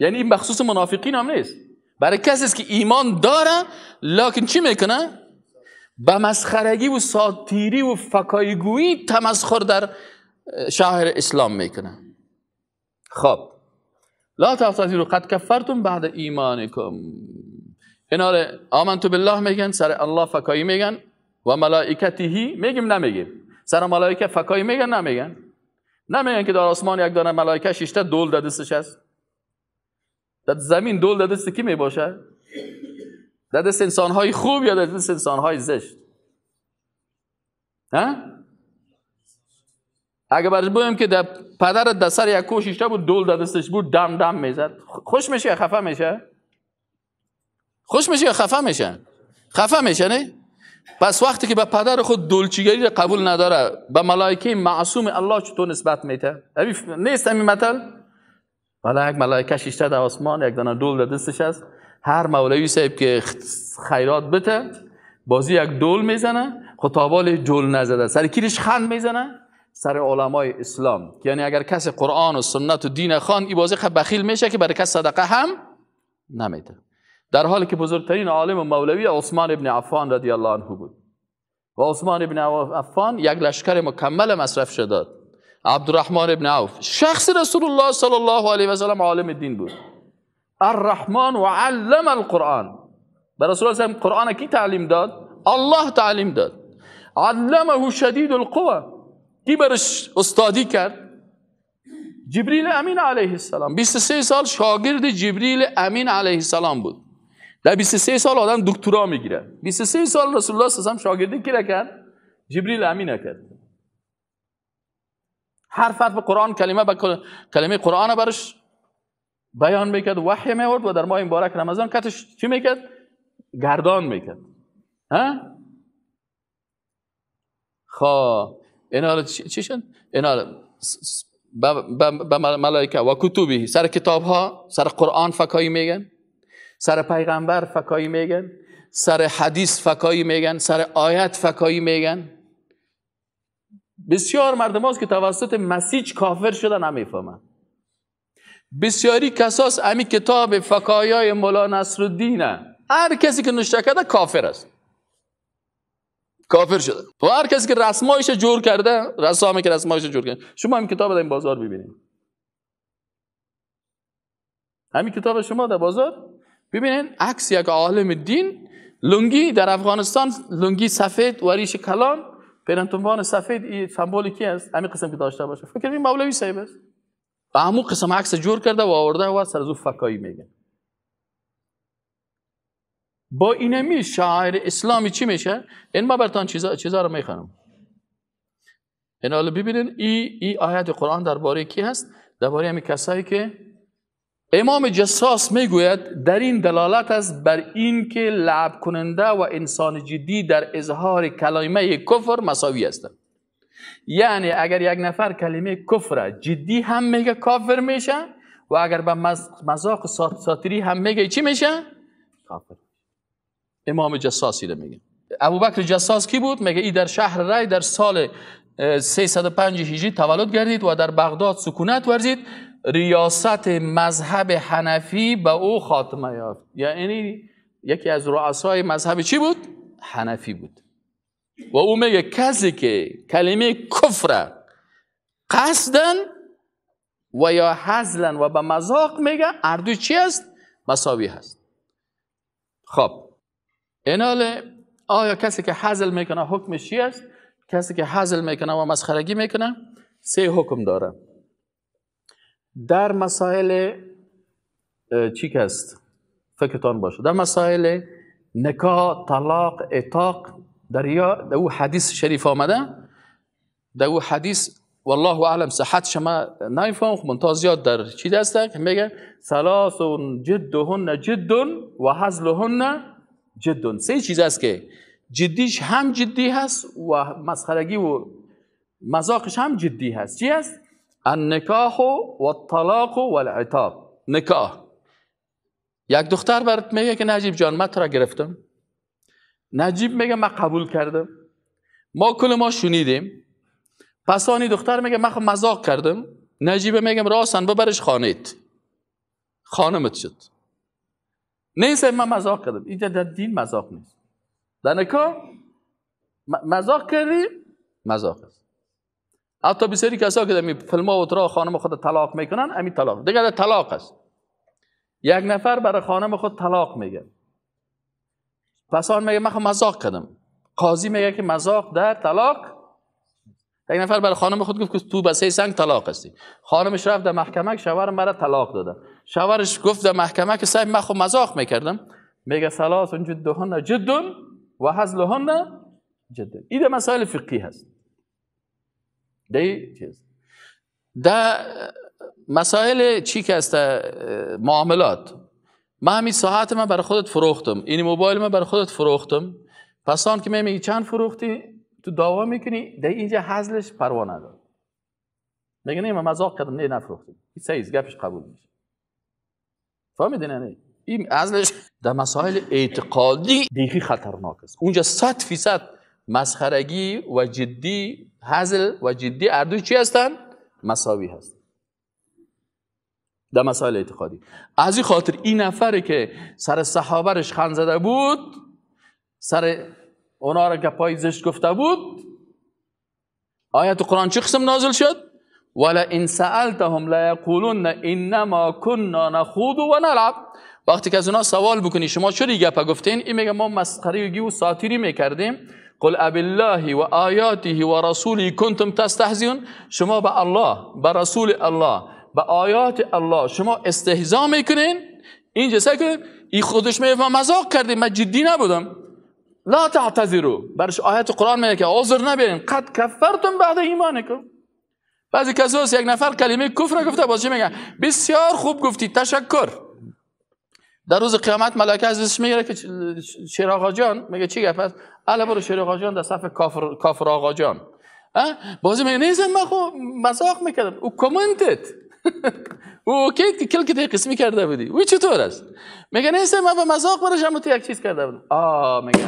یعنی این مخصوص منافقین هم نیست برای کسی است که ایمان داره لکن چی میکنه به مسخرگی و ساتیری و فکایگویی تمسخر در شهر اسلام میکنه خب لا رو قد کفرتون بعد ایمانکم اینا رو تو بالله میگن سر الله فکایی میگن و ملائکتهی میگیم نمیگیم سر ملائکه فکایی میگن نمیگن نمیگن که در آسمان یک دانه ملائکه شیشته دول دادستش است در زمین دول دادست کی میباشه در دست انسان های خوب یا در دست انسان های زشت ها؟ اگه برش که در پدر در سر یک کوشیشته بود دول در دستش بود دم دم میزد خوش میشه یا خفه میشه خوش میشه یا خفه میشه خفه میشه نه پس وقتی که به پدر خود دلچگری را قبول نداره به ملائکه معصوم الله چطور نسبت میته نیست همین مثل بله، ولی یک ملائکه شیشته در آسمان یک دانه دول در دستش است هر مولوی صاحب که خیرات بته بازی یک دول میزنه خطابال خب جل نزده سر کیرش خند میزنه سر علمای اسلام یعنی اگر کسی قرآن و سنت و دین خان ای بازی خب بخیل میشه که برای کس صدقه هم نمیده در حالی که بزرگترین عالم مولوی عثمان ابن عفان رضی الله عنه بود و عثمان ابن عفان یک لشکر مکمل مصرف شد عبدالرحمن ابن عوف شخص رسول الله صلی الله علیه و سلم عالم دین بود الرحمن و علم القرآن به رسول الله قرآن کی تعلیم داد؟ الله تعلیم داد علمه شدید القوه کی برش استادی کرد؟ جبریل امین علیه السلام 23 سال شاگرد جبریل امین علیه السلام بود در 23 سال آدم دکترا میگیره 23 سال رسول الله صلی شاگردی کی کرد جبریل امین کرد هر به قرآن کلمه با کلمه قرآن برش بیان میکرد وحی میورد و در ماه مبارک رمضان کتش چی میکرد گردان میکرد ها خا خب، اینا چی شد اینا به ملائکه و کتبی سر کتاب ها سر قرآن فکایی میگن سر پیغمبر فکایی میگن سر حدیث فکایی میگن سر آیت فکایی میگن بسیار مردم هاست که توسط مسیج کافر شدن نمیفهمن بسیاری کساس امی کتاب فکایای مولا نصرالدینه هر کسی که نشته کرده کافر است کافر شده و خب هر کسی که رسمایش جور کرده رسامه که رسمایش جور کرده شما هم کتاب در این بازار ببینید همین کتاب شما در بازار ببینین عکس یک عالم دین لنگی در افغانستان لنگی سفید و ریش کلان پیرنتنبان سفید این سمبولی کی است همین قسم که داشته باشه فکر این مولوی صاحب است و همون قسم عکس جور کرده و آورده و سر زو فکایی میگن با اینمی شاعر اسلامی چی میشه این ما برتان چیزا چیزا رو میخوانم این حالا ببینید این ای آیت قرآن درباره کی هست درباره همین کسایی که امام جساس میگوید در این دلالت است بر این که لعب کننده و انسان جدی در اظهار کلمه کفر مساوی هستند یعنی اگر یک نفر کلمه کفر جدی هم میگه کافر میشه و اگر به مذاق ساتری هم میگه چی میشه کافر امام جساسی رو میگه بکر جساس کی بود میگه ای در شهر رای در سال 305 هجری تولد گردید و در بغداد سکونت ورزید ریاست مذهب حنفی به او خاتمه یافت یعنی یکی از رؤسای مذهب چی بود؟ حنفی بود و او میگه کسی که کلمه کفر قصدن و یا حزلن و به مذاق میگه اردو چی است؟ مساوی هست خب اینال آیا کسی که حزل میکنه حکمش چی است؟ کسی که حزل میکنه و مسخرگی میکنه سه حکم داره در مسائل چیک است فکرتان باشه در مسائل نکاح طلاق اطاق در او حدیث شریف آمده در او حدیث والله اعلم صحت شما نایفان خب در چی دسته که میگه و جدهن جد و حزلهن جد سه چیز است که جدیش هم جدی هست و مسخرگی و مزاقش هم جدی هست چی هست النکاح و طلاق و العتاب نکاح یک دختر برات میگه که نجیب جان من تو را گرفتم نجیب میگه من قبول کردم ما کل ما شنیدیم پس آنی دختر میگه من خب مذاق کردم نجیبه میگم راستن ببرش خانید خانمت شد نیست من مذاق کردم اینجا در دین مذاق نیست در نکاح مذاق کردی مذاق حتی بسیاری کسا که در فیلم و اتراق خانم خود طلاق میکنن امی طلاق دیگه طلاق است یک نفر برای خانم خود طلاق میگه پس آن میگه من مزاق کردم قاضی میگه که مزاق در طلاق یک نفر برای خانم خود گفت که تو سه سنگ طلاق هستی خانمش رفت در محکمه شوهرم برای طلاق داده شوهرش گفت در محکمه که سعی من خود مزاق میکردم میگه سلاس اون جدهن جدون و حزلهن جدون این مسائل فقی هست دی ده مسائل چی است معاملات من همین ساعت من برای خودت فروختم این موبایل من برای خودت فروختم پس آن که میمیگی چند فروختی تو دعوا میکنی ده اینجا حزلش پروانه نداره میگه نه من مزاق کردم نه نفروختم سیز گپش قبول میشه فهمیدین نه این ازلش در مسائل اعتقادی دیگه خطرناک است اونجا 100 فیصد مسخرگی و جدی هزل و جدی اردوی چی هستن؟ مساوی هست در مسائل اعتقادی از این خاطر این نفره که سر صحابرش خند زده بود سر اونا را که پای زشت گفته بود آیت قرآن چه قسم نازل شد؟ ولا ان سألتهم لا یقولون انما كنا نخوض و وقتی که از اونا سوال بکنی شما چرا پا گفتین این میگه ما مسخره و ساتیری میکردیم قل اب الله و آیاته و رسولی کنتم شما به الله به رسول الله به آیات الله شما استهزا میکنین این جسه که این خودش میفهم مذاق کردیم من جدی نبودم لا تعتذروا برش آیت قرآن میگه که عذر نبیرین قد کفرتم بعد ایمانکم بعضی کساس یک نفر کلمه کفر گفته باز چی میگن بسیار خوب گفتی تشکر در روز قیامت ملائکه عزیزش میگه که شیر آقا جان میگه چی گفت؟ است الا برو جان در صف کافر کافر آقا جان بازی میگه نیزم من خب مساق میکردم او کامنتت او اوکی که کل که قسمی کرده بودی و چطور است میگه نیست من به مزاق برشم تو یک چیز کرده بودم آه میگه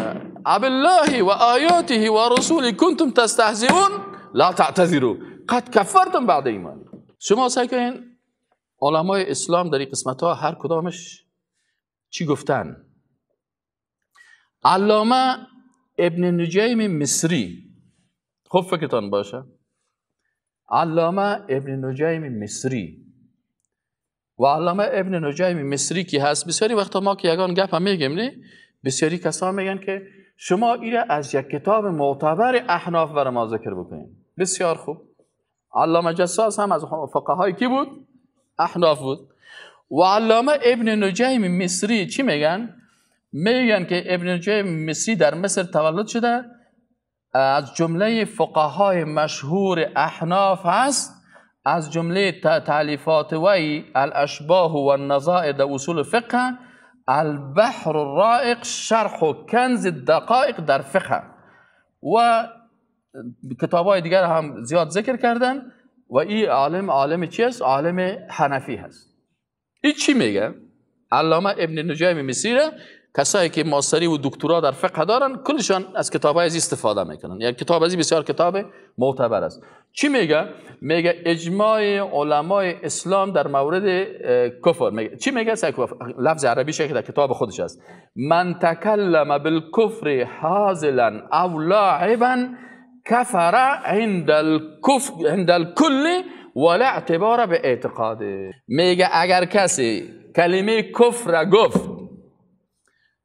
عب الله و آیاته و رسولی کنتم تستهزئون لا تعتذروا قد کفرتم بعد ایمان شما سکه این علمای اسلام در این قسمت ها هر کدامش چی گفتن علامه ابن نجیم مصری خوب فکرتان باشه علامه ابن نجیم مصری و علامه ابن نجیم مصری کی هست بسیاری وقتا ما که یگان گپ هم میگیم نی بسیاری کسا میگن که شما ایره از یک کتاب معتبر احناف برای ما ذکر بکنید بسیار خوب علامه جساس هم از فقهای کی بود؟ احناف بود و علامه ابن نجیم مصری چی میگن؟ میگن که ابن نجیم مصری در مصر تولد شده از جمله فقهای مشهور احناف هست از جمله تعلیفات وی الاشباه و النظائد اصول فقه البحر الرائق شرح و کنز دقائق در فقه و کتاب های دیگر هم زیاد ذکر کردن و این عالم عالم چیست؟ عالم حنفی هست چی میگه؟ علامه ابن نجایم مصیره کسایی که ماستری و دکترا در فقه دارن کلشان از کتاب از استفاده میکنن یک کتاب از بسیار کتاب معتبر است چی میگه میگه اجماع علمای اسلام در مورد کفر میگه چی میگه لفظ عربی که در کتاب خودش است من تکلم بالکفر حاضلا او لاعبا کفر عند عند الکل ولا اعتبار به اعتقاده میگه اگر کسی کلمه کفر گفت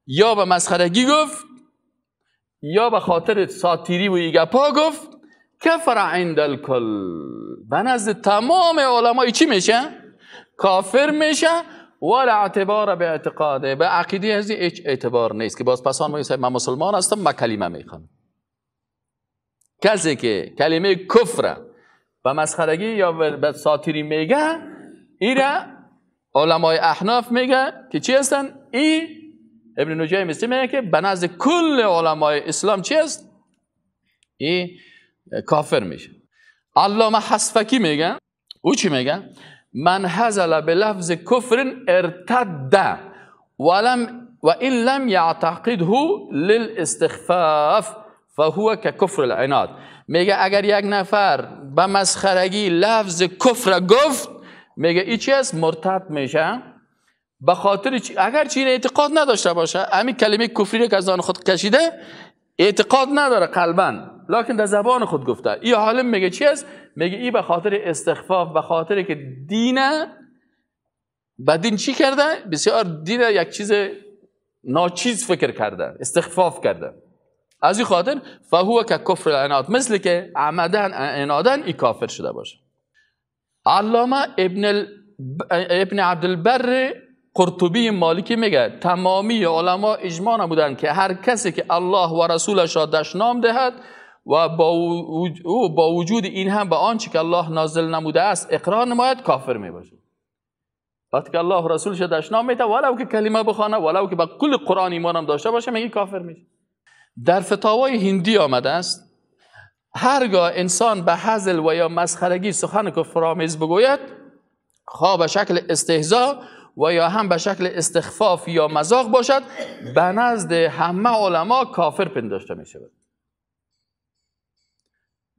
یا به مسخرگی گفت یا به خاطر ساتیری و ایگپا گفت کفر عند الکل به نزد تمام علمای چی میشه؟ کافر میشه ولا اعتبار به اعتقاده به عقیده هزی هیچ اعتبار نیست که باز پسان میگه من مسلمان هستم من کلمه میخوام کسی که کلمه کفر و مسخرگی یا به ساتری میگه ایره علمای احناف میگه که چی هستن؟ ای ابن نجای مثل میگه که به نزد کل علمای اسلام چی است؟ ای کافر میشه علامه حسفکی میگه او چی میگه؟ من هزل به لفظ کفر ارتده و این لم یعتقده للاستخفاف فهو که کفر العناد میگه اگر یک نفر به مسخرگی لفظ کفر گفت میگه ای چی است مرتد میشه به خاطر اگر چی اعتقاد نداشته باشه همین کلمه کفری رو که از آن خود کشیده اعتقاد نداره قلبا لکن در زبان خود گفته ای حالم میگه چی است میگه ای به خاطر استخفاف به خاطر که دینه به دین چی کرده بسیار دین یک چیز ناچیز فکر کرده استخفاف کرده از این خاطر فهو که کفر العناد مثل که عمدن عنادن ای کافر شده باشه علامه ابن, ال... ابن عبدالبر قرطبی مالکی میگه تمامی علما اجماع نمودند که هر کسی که الله و رسولش را دشنام دهد و با, او با وجود این هم به آنچه که الله نازل نموده است اقرار نماید کافر میباشه وقتی که الله رسولش دشنام میده ولو که کلمه بخوانه ولو که به کل قرآن ایمان داشته باشه میگه کافر میشه در فتاوای هندی آمده است هرگاه انسان به حضل و یا مسخرگی سخن کفرامیز بگوید خواه به شکل استهزا و یا هم به شکل استخفاف یا مذاق باشد به نزد همه علما کافر پنداشته می شود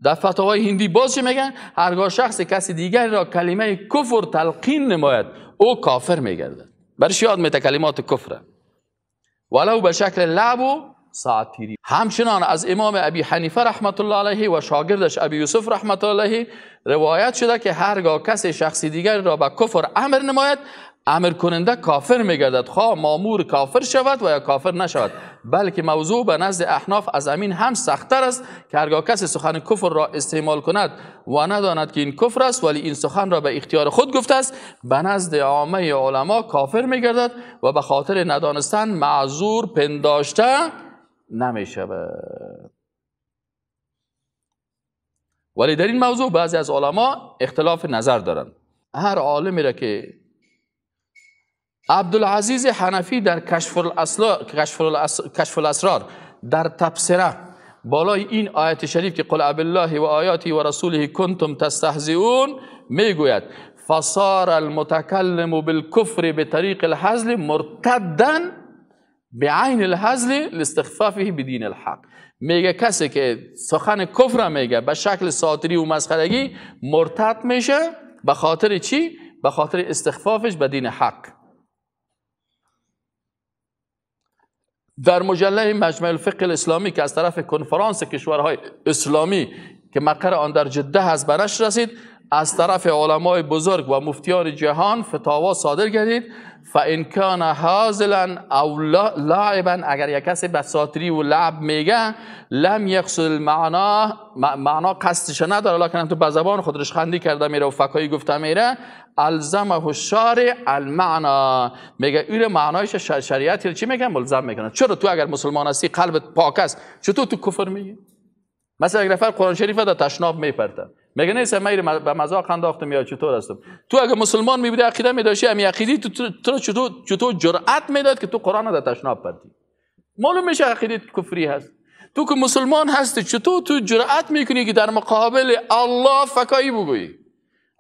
در فتاوای هندی باز میگن هرگاه شخص کسی دیگری را کلمه کفر تلقین نماید او کافر میگردد برش یاد میته کلمات کفره ولو به شکل لعب و ساعت همچنان از امام ابی حنیفه رحمت الله علیه و شاگردش ابی یوسف رحمت الله علیه روایت شده که هرگاه کسی شخصی دیگری را به کفر امر نماید امر کننده کافر میگردد خواه مامور کافر شود و یا کافر نشود بلکه موضوع به نزد احناف از امین هم سختتر است که هرگاه کسی سخن کفر را استعمال کند و نداند که این کفر است ولی این سخن را به اختیار خود گفته است به نزد عامه علما کافر میگردد و به خاطر ندانستن معذور پنداشته نمی شود ولی در این موضوع بعضی از علما اختلاف نظر دارند هر عالمی را که عبدالعزیز حنفی در کشف, الاسرار کشف, الاسرار در تبصره بالای این آیت شریف که قل الله و آیاتی و رسوله کنتم تستهزئون میگوید فصار المتکلم بالکفر به طریق الحزل مرتدا به عین الهزل لاستخفافه بدین الحق میگه کسی که سخن کفر میگه به شکل ساتری و مسخرگی مرتد میشه به خاطر چی؟ به خاطر استخفافش به دین حق در مجله مجمع الفقه الاسلامی که از طرف کنفرانس کشورهای اسلامی که مقر آن در جده هست به رسید از طرف علمای بزرگ و مفتیان جهان فتاوا صادر گردید فان کان حاضلا او لاعبا اگر یک کسی ساتری و لعب میگه لم یقصد معنا معنا قصدش نداره لکن تو به زبان خودش خندی کرده میره و فکایی گفته میره الزمه الشارع المعنا میگه ایر معنایش شریعتی چی میگه ملزم میکنه چرا تو اگر مسلمان هستی قلبت پاک است چطور تو کفر میگی مثلا یک نفر قرآن شریف در تشناب میپرته میگه نیست من به مزاق انداختم یا چطور هستم تو اگه مسلمان میبودی عقیده میداشی امی عقیدی تو تو چطور چطور جرأت میداد که تو قرآن در تشناب پرتی معلوم میشه عقیده کفری هست تو که مسلمان هستی چطور تو جرأت میکنی که در مقابل الله فکایی بگویی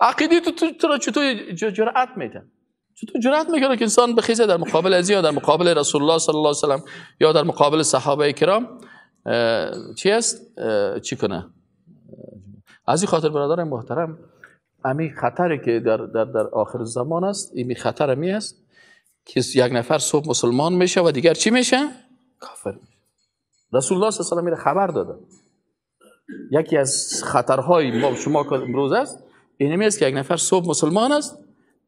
عقیدی تو تو چطور جرأت میدن؟ چطور جرأت میکنه که انسان بخیزه در مقابل از در مقابل رسول الله صلی الله علیه و یا در مقابل صحابه کرام چیست چی کنه از این خاطر برادران محترم امی خطری که در, در, در آخر زمان است امی خطر می است که یک نفر صبح مسلمان میشه و دیگر چی میشه کافر میشه رسول الله صلی الله علیه و آله خبر داده یکی از خطرهای ما شما امروز است این است که یک نفر صبح مسلمان است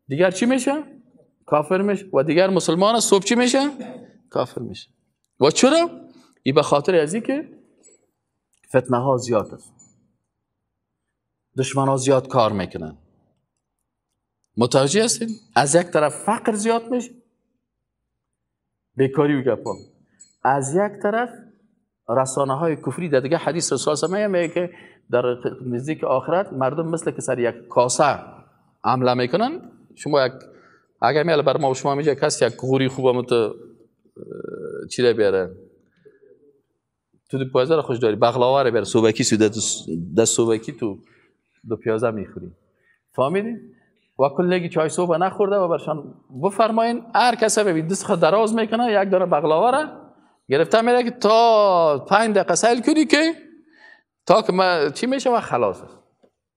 دیگر چی میشه کافر میشه و دیگر مسلمان است صبح چی میشه کافر میشه و چرا ای به خاطر ازی که فتنه ها زیاد است دشمن ها زیاد کار میکنن متوجه هستین؟ از یک طرف فقر زیاد میشه بیکاری و گپا از یک طرف رسانه های کفری در دیگه حدیث رسول الله میگه که در نزدیک آخرت مردم مثل که سر یک کاسه عمله میکنن شما یک اگر میاله بر ما و شما میجه کسی یک غوری خوبه مت چی بیاره تو پیازه رو خوش داری بغلاوه رو بر سوبکی سوده در سوبکی تو دو پیازه میخوری فهمیدی و کلگی چای صبح نخورده و برشان بفرماین هر کسی ببین دست خود دراز میکنه یک داره بغلاوه رو گرفته میره که تا پنج دقیقه سیل کنی که تا که چی میشه و خلاص است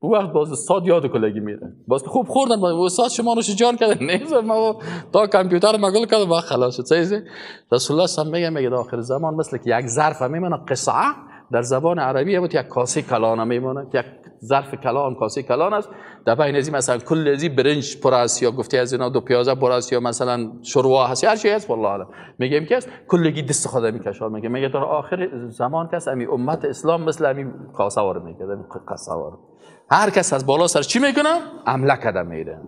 او وقت باز استاد یاد کلگی میره باز خوب خوردن باز استاد شما رو شجار کرده نیزه ما تا کامپیوتر مگل کرد و خلاص شد سیزه رسول الله سم میگه میگه آخر زمان مثل که یک ظرف میمونه قصعه در زبان عربی بود یک کاسه کلان میمونه یک ظرف کلان کاسه کلان است در بین ازی مثلا کل ازی برنج پر یا گفته از اینا دو پیازه پر یا مثلا شوروا هست هر چی هست والله عالم میگیم که است کلگی دست خدا میکشه میگه میگه در آخر زمان کس امی امت اسلام مثل امی کاسه وار میگه قصه هر کس از بالا سر چی میکنم عمله کده میره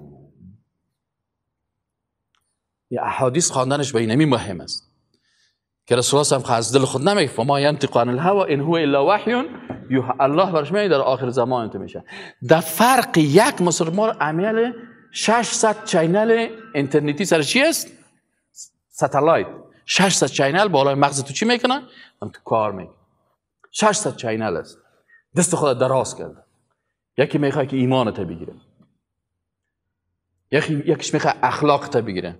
یه احادیث خواندنش به اینمی مهم است که رسول الله هم از دل خود نمیگه فما ینطق تقان الهوا ان هو الا وحی الله برش میگه در آخر زمان انت میشه در فرق یک مسلمان عمل 600 چینل اینترنتی سر چی است ستلایت 600 چینل بالای مغز تو چی میکنه هم تو کار میکنه 600 چینل است دست خود دراز کرده یکی میخواه که تا بگیره یکی یکیش اخلاق تا بگیره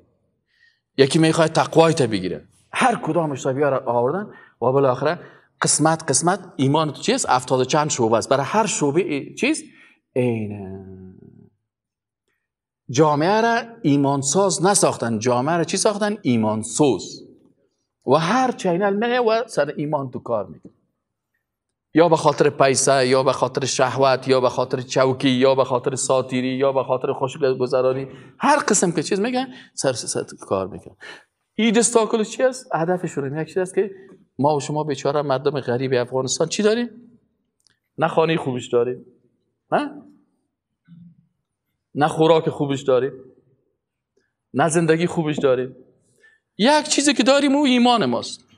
یکی میخواه تا بگیره هر کدامش تا بیار آوردن و بالاخره قسمت قسمت ایمان تو چیست افتاد چند شعبه است برای هر شعبه چیست؟ اینه جامعه را ساز نساختن جامعه را چی ساختن سوز و هر چینل می و سر ایمان تو کار میکنه یا به خاطر پیسه یا به خاطر شهوت یا به خاطر چوکی یا به خاطر ساتیری یا به خاطر خوشگذرانی هر قسم که چیز میگن سر کار میکنن استاکل چی است هدفشون یک چیز است که ما و شما بیچاره مردم غریب افغانستان چی داریم نه خانه خوبش داریم نه نه خوراک خوبش داریم نه زندگی خوبش داریم یک چیزی که داریم او ایمان ماست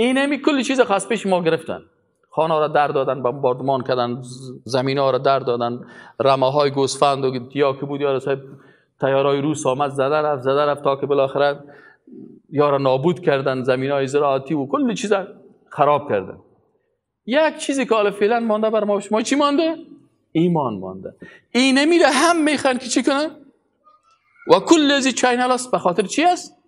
این همی کلی چیز خاص پیش ما گرفتن خانه را در دادن بمباردمان کردن زمین ها را در دادن رمه های گوسفند و یا که بود یا صاحب تیارای روس آمد زده رفت زده رفت تا که بالاخره یارا نابود کردن زمین های زراعتی و کل چیز خراب کردن یک چیزی که حالا فعلا مانده بر ما شما چی مانده ایمان مانده این میره هم میخوان که چی کنن و کل از چاینالاس به خاطر چی است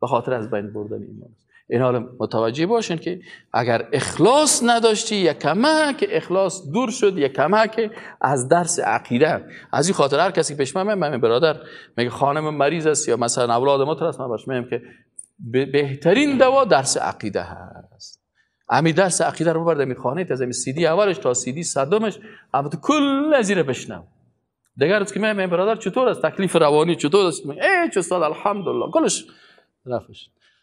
به خاطر از بین بردن ایمان این حال متوجه باشین که اگر اخلاص نداشتی یک کمک که اخلاص دور شد یک کمک که از درس عقیده از این خاطر هر کسی پیش من من برادر میگه خانم مریض است یا مثلا اولاد ما هست من باش میگم که بهترین دوا درس عقیده هست امی درس عقیده رو برده می خانه از امی سیدی اولش تا سیدی صدامش اما تو کل نزیره بشنم دیگر روز که من برادر چطور است تکلیف روانی چطور است ای چستاد الحمدلله کلش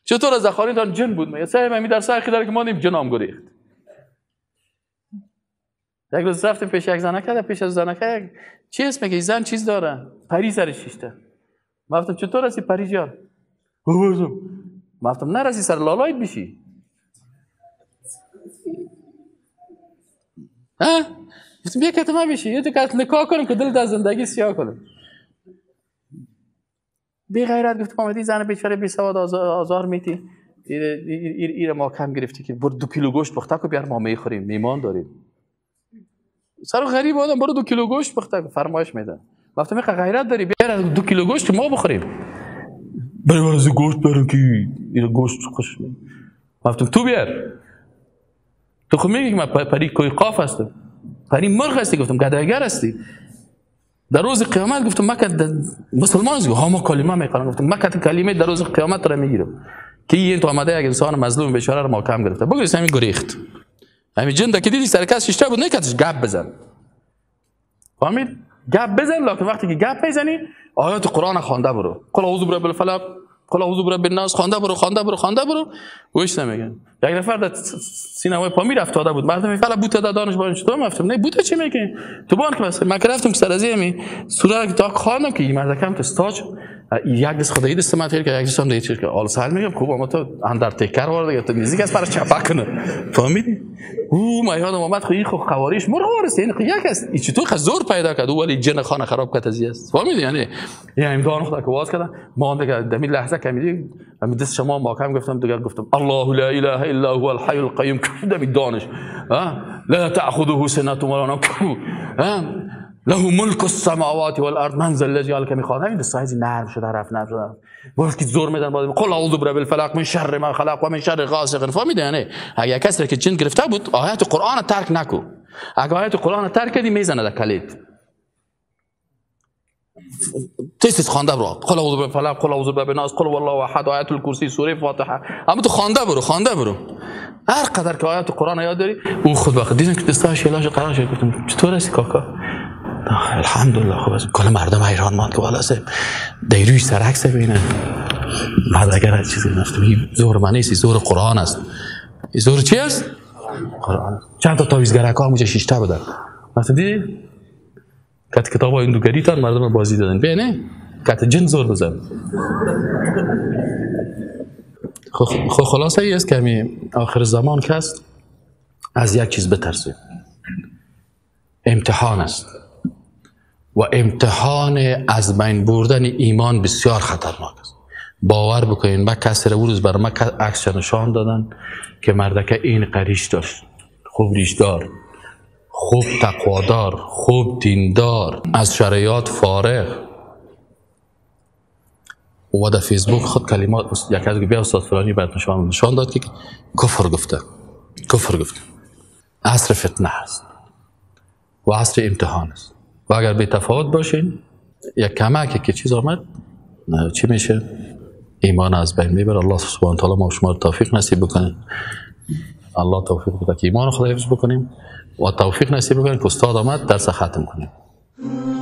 چطور از اخوانیتان جن بود میگه سعی می در سرخی داره که ما نیم جنام گریخت یک روز رفتیم پیش یک زنکه پیش از زنکه چی اسمه میگه زن چیز داره پری سر شیشته گفتم چطور هستی پری جان ما گفتم نرسی سر لالایت بشی ها گفتم بیا کتما بشی یه تو کت نکاه کنم که دل در زندگی سیاه کنم بی غیرت گفت آمدی زن بیچاره بی سواد آزار میتی ایر, ایر ما کم گرفتی که برو دو کیلو گوشت بخته که بیار ما میخوریم میمان داریم سر غریب آدم برو دو کیلو گوشت بخته فرمایش میده گفتم میخه غیرت داری بیار دو کیلو گوشت ما بخوریم من از گوشت برم که این گوشت خوش گفتم تو بیار تو خود خب میگی که من پری کوی قاف هستم پری مرغ هستی گفتم گدایگر هستی در روز قیامت گفتم در مسلمان همه کلمه میکنن گفتم مکه کلمه در روز قیامت را میگیرم که این تو آمده یک انسان مظلوم بیچاره را محکم گرفته بگو همین گریخت همین جنده که دیدی سر کس ششته بود نکتش گپ بزن فهمید گپ بزن لکن وقتی که گپ میزنی آیات قرآن خوانده برو قل اعوذ برب الفلق قل اعوذ برب الناس خوانده برو خوانده برو خوانده برو گوش نمیگن یک نفر در سینمای پامیر افتاده بود مردم فعلا بوته در دانش بارن چطور مفتم نه بوته چی میگه تو بانک بس من که رفتم سر از می سوره که تا که این مردکم تو استاج یک خدا دست ما تیر که دست هم دیگه که آل سال میگم خوب اما تو اندر تکر وارد یا تو نیزی از برای چپا کنه فهمیدی او ما یاد اومد خوی خب این خو خب خواریش مر وارست این یعنی خب یک است این چطور زور پیدا کرد ولی جن خانه خراب کرد از است فهمیدی یعنی یعنی امدان خدا که واز کردن ما هم که دمی لحظه کمیدی من دست شما ماکم گفتم دیگه گفتم الله لا اله الا هو الحي القيوم دمی دانش لا تاخذه سنه و مرانم ها له ملک السماوات والارض من ذا الذی علک میخواد همین قصه هیچ نرم شده رفت نرم شده گفت که زور میدن بعد قل اعوذ برب الفلق من شر ما خلق ومن شر غاسق فهمیدی نه اگر کسی که جن گرفته بود آیات قرآن ترک نکو اگر آیات قرآن ترک کردی میزنه در کلیت تیز خوانده برو قل اعوذ برب الفلق قل اعوذ برب الناس قل والله احد آیت الکرسی سوره فاتحه اما تو خوانده برو خوانده برو هر قدر که آیات قرآن یاد داری اون خود وقت دیدن که دستاش یلاش قرار شد گفتم چطور است کاکا الحمدلله خب کل مردم ایران ماند که خب، بالا دیروی سرک بعد بعد اگر از چیزی نفتیم زور من نیستی زور قرآن است زور چی است؟ قرآن چند تا تاویزگرک ها همونجا شیشته بدن مثلا دیدی؟ کت کتاب های اندوگری تان مردم بازی دادن بینه کت جن زور بزن خب, خب، خلاصه ای است که آخر زمان که از یک چیز بترسیم امتحان است و امتحان از بین بردن ایمان بسیار خطرناک است باور بکنین من کسی رو روز بر من عکس نشان دادن که مردکه این قریش داشت خوب ریشدار خوب تقوادار خوب دیندار از شرایط فارغ و در فیسبوک خود کلمات یک از بیا استاد فلانی بعد نشان نشان داد که کفر گفته کفر گفته عصر فتنه است و عصر امتحان است و اگر به تفاوت باشین یک کمک که چیز آمد چی میشه ایمان از بین میبره الله سبحانه تعالی ما شما توفیق نصیب بکنیم. الله توفیق بده که ایمان خدا حفظ بکنیم و توفیق نصیب بکنیم که استاد آمد درس ختم کنیم